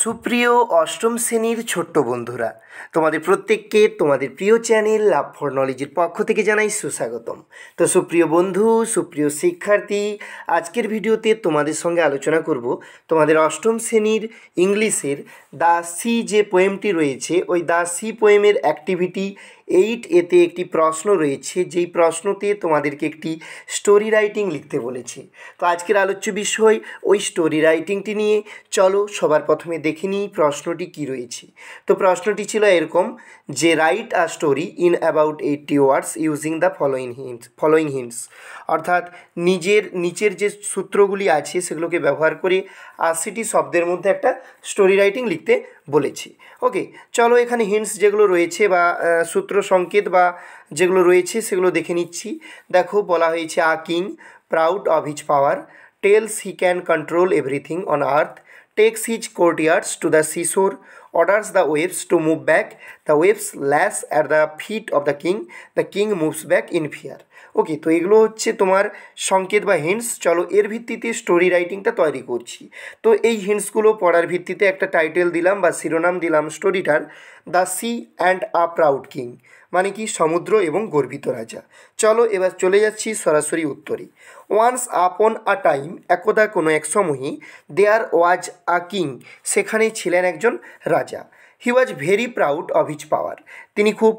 সুপ্রিয় অষ্টম শ্রেণীর ছোট্ট বন্ধুরা তোমাদের প্রত্যেককে তোমাদের প্রিয় চ্যানেল লাভ ফর নলেজের পক্ষ থেকে জানাই সুস্বাগতম তো সুপ্রিয় বন্ধু সুপ্রিয় শিক্ষার্থী আজকের ভিডিওতে তোমাদের সঙ্গে আলোচনা করব তোমাদের অষ্টম শ্রেণীর ইংলিশের দা সি যে পোয়েমটি রয়েছে ওই দা সি পোয়েমের অ্যাক্টিভিটি এইট এতে একটি প্রশ্ন রয়েছে যেই প্রশ্নতে তোমাদেরকে একটি স্টোরি রাইটিং লিখতে বলেছে তো আজকের আলোচ্য বিষয় ওই স্টোরি রাইটিংটি নিয়ে চলো সবার প্রথমে দেখে নিই প্রশ্নটি কি রয়েছে তো প্রশ্নটি ছিল এরকম যে write a story in about eighty words using the following hints following hints অর্থাৎ নিজের নিচের যে সূত্রগুলি আছে সেগুলোকে ব্যবহার করে আশিটি শব্দের মধ্যে একটা স্টোরি রাইটিং লিখতে বলেছি ওকে চলো এখানে হিন্টস যেগুলো রয়েছে বা সূত্র সংকেত বা যেগুলো রয়েছে সেগুলো দেখে নিচ্ছি দেখো বলা হয়েছে a king proud of his power tells he can control everything on earth takes his courtiers to the seashore orders the waves to move back. The waves lash at the feet of the king. The king moves back in fear. Okay তো এগুলো হচ্ছে তোমার সংকেত বা hints চলো এর ভিত্তিতে story রাইটিংটা তৈরি করছি তো এই হিন্টসগুলো পড়ার ভিত্তিতে একটা টাইটেল দিলাম বা শিরোনাম দিলাম স্টোরিটার the sea and a proud king মানে কি সমুদ্র এবং গর্বিত রাজা চলো এবার চলে যাচ্ছি সরাসরি উত্তরে ওয়ান্স আপন আ টাইম একদা কোনো এক সময়ই দেয়ার ওয়াজ আ কিং সেখানে ছিলেন একজন রাজা he was very proud of his power তিনি খুব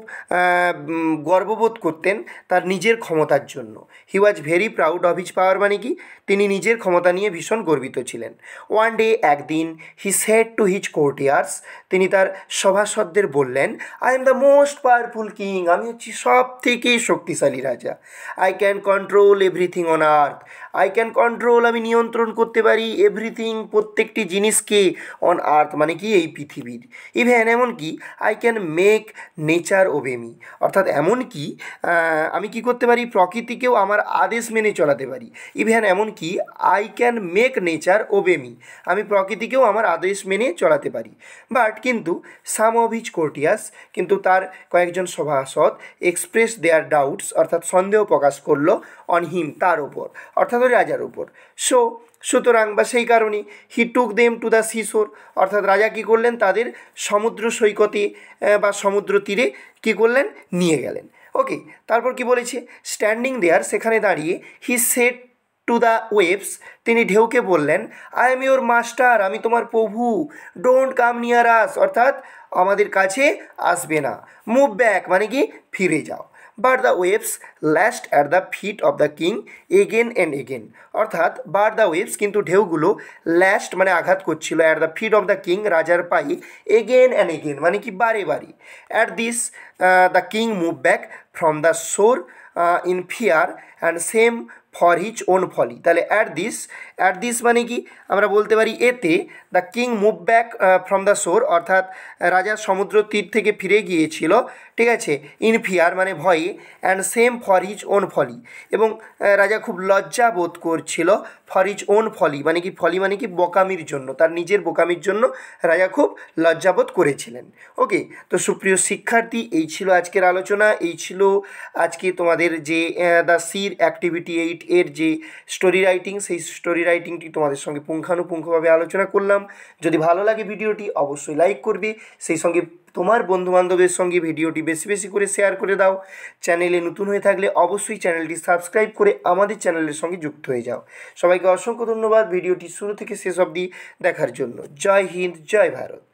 গর্ববোধ করতেন তার নিজের ক্ষমতার জন্য he was very proud of his power মানে কি তিনি নিজের ক্ষমতা নিয়ে ভীষণ গর্বিত ছিলেন ওয়ান ডে একদিন he said to his courtiers তিনি তার সভাসদদের বললেন I am the most powerful king আমি হচ্ছি সব থেকে শক্তিশালী রাজা I can control everything on earth I can control আমি নিয়ন্ত্রণ করতে পারি এভরিথিং প্রত্যেকটি জিনিসকে অন আর্থ মানে কি এই পৃথিবীর ইভেন এমনকি I can make nature obey me অর্থাৎ এমনকি আমি কি করতে পারি প্রকৃতিকেও আমার আদেশ মেনে চলাতে পারি ইভেন এমনকি I can make nature obey me আমি প্রকৃতিকেও আমার আদেশ মেনে চলাতে পারি বাট কিন্তু সাম সামভিজ কোর্টিয়াস কিন্তু তার কয়েকজন সভাসদ এক্সপ্রেস দেয়ার ডাউটস অর্থাৎ সন্দেহ প্রকাশ করলো অন হিম তার ওপর অর্থাৎ রাজার উপর সো সুতরাং বা সেই কারণে he took them to the seashore অর্থাৎ রাজা কী করলেন তাদের সমুদ্র সৈকতে বা সমুদ্র তীরে কী করলেন নিয়ে গেলেন ওকে তারপর কি বলেছে স্ট্যান্ডিং দেয়ার সেখানে দাঁড়িয়ে he said to the waves তিনি ঢেউকে বললেন আই এম ইয়োর মাস্টার আমি তোমার প্রভু ডোন্ট কাম নিয়ার আস অর্থাৎ আমাদের কাছে আসবে না মুভ ব্যাক মানে কি ফিরে যাও but the waves lashed at the feet of the king again and again অর্থাৎ বার দ্য ওয়েবস কিন্তু ঢেউগুলো ল্যাস্ট মানে আঘাত করছিল at the feet of the king রাজার পাই এগেন অ্যান্ড এগেন মানে কি বারে বারে at this the king move back from the shore in fear and same for his own folly তাহলে অ্যাট দিস অ্যাট দিস মানে কি আমরা বলতে পারি এতে the king move back from the shore অর্থাৎ রাজা সমুদ্র তীর থেকে ফিরে গিয়েছিল ঠিক আছে ইন ফিয়ার মানে ভয়ে and same for his own folly এবং রাজা খুব লজ্জা বোধ করছিল ফর হিজ ওন ফলি মানে কি ফলি মানে কি বোকামির জন্য তার নিজের বোকামির জন্য রাজা খুব লজ্জাবোধ করেছিলেন ওকে তো সুপ্রিয় শিক্ষার্থী এই ছিল আজকের আলোচনা এই ছিল আজকে তোমাদের যে দ্য সি ডির অ্যাক্টিভিটি এইট এর যে স্টোরি রাইটিং সেই স্টোরি রাইটিংটি তোমাদের সঙ্গে পুঙ্খানুপুঙ্খভাবে আলোচনা করলাম যদি ভালো লাগে ভিডিওটি অবশ্যই লাইক করবে সেই সঙ্গে তোমার বন্ধুবান্ধবের সঙ্গে ভিডিওটি বেশি বেশি করে শেয়ার করে দাও চ্যানেলে নতুন হয়ে থাকলে অবশ্যই চ্যানেলটি সাবস্ক্রাইব করে আমাদের চ্যানেলের সঙ্গে যুক্ত হয়ে যাও সবাইকে অসংখ্য ধন্যবাদ ভিডিওটি শুরু থেকে শেষ অবধি দেখার জন্য জয় হিন্দ জয় ভারত